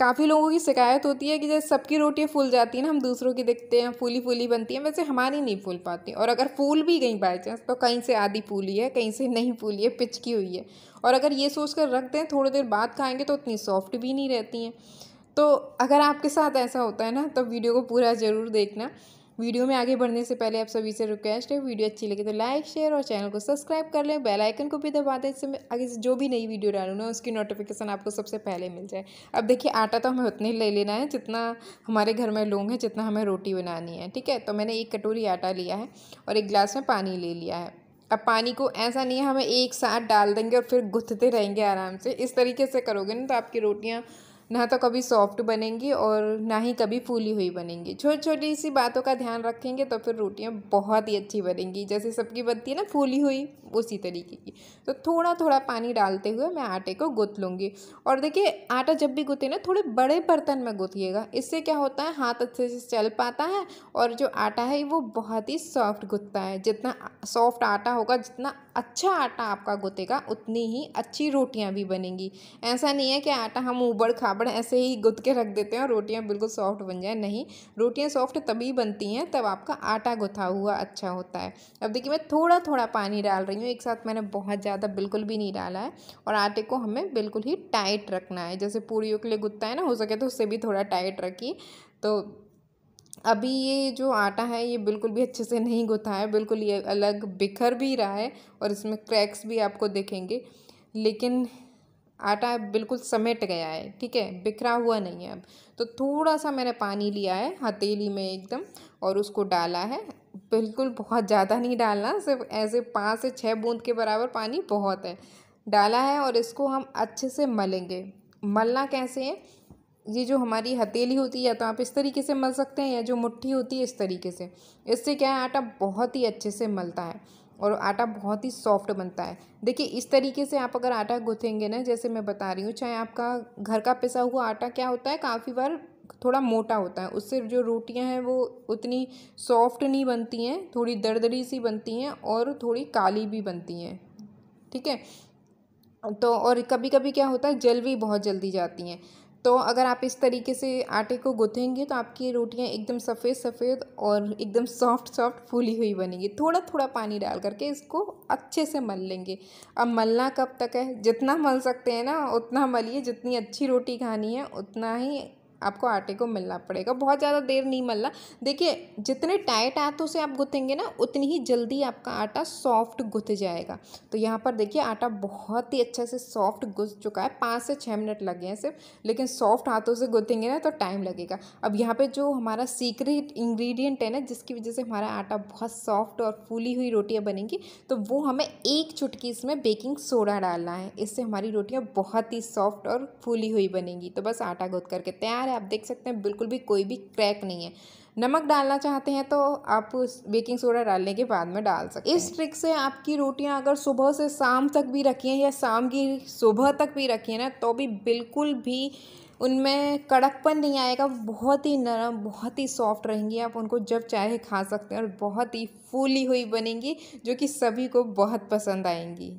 काफ़ी लोगों की शिकायत होती है कि जैसे सबकी रोटियाँ फूल जाती है ना हम दूसरों की देखते हैं फूली फूली बनती है वैसे हमारी नहीं फूल पाती और अगर फूल भी गई बाई चांस तो कहीं से आधी फूली है कहीं से नहीं फूली है पिचकी हुई है और अगर ये सोच कर रख दें थोड़ी देर बाद खाएंगे तो उतनी सॉफ्ट भी नहीं रहती हैं तो अगर आपके साथ ऐसा होता है ना तो वीडियो को पूरा ज़रूर देखना वीडियो में आगे बढ़ने से पहले आप सभी से रिक्वेस्ट है वीडियो अच्छी लगे तो लाइक शेयर और चैनल को सब्सक्राइब कर लें बेल आइकन को भी दबा दें इससे आगे जो भी नई वीडियो डालू ना उसकी नोटिफिकेशन आपको सबसे पहले मिल जाए अब देखिए आटा तो हमें उतना ही ले लेना है जितना हमारे घर में लोग हैं जितना हमें रोटी बनानी है ठीक है तो मैंने एक कटोरी आटा लिया है और एक गिलास में पानी ले लिया है अब पानी को ऐसा नहीं है हमें एक साथ डाल देंगे और फिर गुथते रहेंगे आराम से इस तरीके से करोगे ना तो आपकी रोटियाँ ना तो कभी सॉफ्ट बनेंगी और ना ही कभी फूली हुई बनेंगी छोटी छोटी सी बातों का ध्यान रखेंगे तो फिर रोटियाँ बहुत ही अच्छी बनेंगी जैसे सबकी बनती है ना फूली हुई उसी तरीके की तो थोड़ा थोड़ा पानी डालते हुए मैं आटे को गुथ लूँगी और देखिए आटा जब भी गुथे ना थोड़े बड़े बर्तन में गुथिएगा इससे क्या होता है हाथ अच्छे से चल पाता है और जो आटा है वो बहुत ही सॉफ्ट गुथता है जितना सॉफ्ट आटा होगा जितना अच्छा आटा आपका गुथेगा उतनी ही अच्छी रोटियाँ भी बनेंगी ऐसा नहीं है कि आटा हम उबड़ खा साबण ऐसे ही गुद के रख देते हैं और रोटियां बिल्कुल सॉफ्ट बन जाए नहीं रोटियां सॉफ्ट तभी बनती हैं तब आपका आटा गुथा हुआ अच्छा होता है अब देखिए मैं थोड़ा थोड़ा पानी डाल रही हूँ एक साथ मैंने बहुत ज़्यादा बिल्कुल भी नहीं डाला है और आटे को हमें बिल्कुल ही टाइट रखना है जैसे पूड़ियों के लिए गुत्ता है ना हो सके तो उससे भी थोड़ा टाइट रखिए तो अभी ये जो आटा है ये बिल्कुल भी अच्छे से नहीं गुथा है बिल्कुल ये अलग बिखर भी रहा है और इसमें क्रैक्स भी आपको देखेंगे लेकिन आटा बिल्कुल समेट गया है ठीक है बिखरा हुआ नहीं है अब तो थोड़ा सा मैंने पानी लिया है हथेली में एकदम और उसको डाला है बिल्कुल बहुत ज़्यादा नहीं डालना सिर्फ ऐसे पाँच से छः बूंद के बराबर पानी बहुत है डाला है और इसको हम अच्छे से मलेंगे मलना कैसे है ये जो हमारी हथेली होती है तो आप इस तरीके से मल सकते हैं या जो मुट्ठी होती है इस तरीके से इससे क्या है आटा बहुत ही अच्छे से मलता है और आटा बहुत ही सॉफ्ट बनता है देखिए इस तरीके से आप अगर आटा गूँथेंगे ना जैसे मैं बता रही हूँ चाहे आपका घर का पिसा हुआ आटा क्या होता है काफ़ी बार थोड़ा मोटा होता है उससे जो रोटियां हैं वो उतनी सॉफ्ट नहीं बनती हैं थोड़ी दरदरी सी बनती हैं और थोड़ी काली भी बनती हैं ठीक है तो और कभी कभी क्या होता है जल भी बहुत जल्दी जाती हैं तो अगर आप इस तरीके से आटे को गुथेंगे तो आपकी रोटियां एकदम सफ़ेद सफ़ेद और एकदम सॉफ्ट सॉफ्ट फूली हुई बनेगी थोड़ा थोड़ा पानी डाल करके इसको अच्छे से मल लेंगे अब मलना कब तक है जितना मल सकते हैं ना उतना मलिए जितनी अच्छी रोटी खानी है उतना ही आपको आटे को मिलना पड़ेगा बहुत ज़्यादा देर नहीं मलना देखिए जितने टाइट हाथों से आप गुथेंगे ना उतनी ही जल्दी आपका आटा सॉफ्ट गुथ जाएगा तो यहाँ पर देखिए आटा बहुत ही अच्छे से सॉफ्ट गुथ चुका है पाँच से छः मिनट लगे हैं सिर्फ लेकिन सॉफ्ट हाथों से गुथेंगे ना तो टाइम लगेगा अब यहाँ पर जो हमारा सीक्रेट इन्ग्रीडियंट है ना जिसकी वजह से हमारा आटा बहुत सॉफ्ट और फूली हुई रोटियाँ बनेंगी तो वो हमें एक चुटकी इसमें बेकिंग सोडा डालना है इससे हमारी रोटियाँ बहुत ही सॉफ्ट और फूली हुई बनेंगी तो बस आटा गुथ करके तैयार तैयार है आप देख सकते हैं बिल्कुल भी कोई भी क्रैक नहीं है नमक डालना चाहते हैं तो आप बेकिंग सोडा डालने के बाद में डाल सकते हैं इस ट्रिक से आपकी रोटियां अगर सुबह से शाम तक भी रखी हैं या शाम की सुबह तक भी रखी हैं ना तो भी बिल्कुल भी उनमें कड़कपन नहीं आएगा बहुत ही नरम बहुत ही सॉफ्ट रहेंगी आप उनको जब चाहे खा सकते हैं और बहुत ही फूली हुई बनेंगी जो कि सभी को बहुत पसंद आएंगी